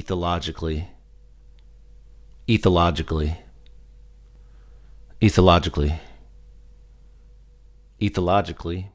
ethologically ethologically ethologically ethologically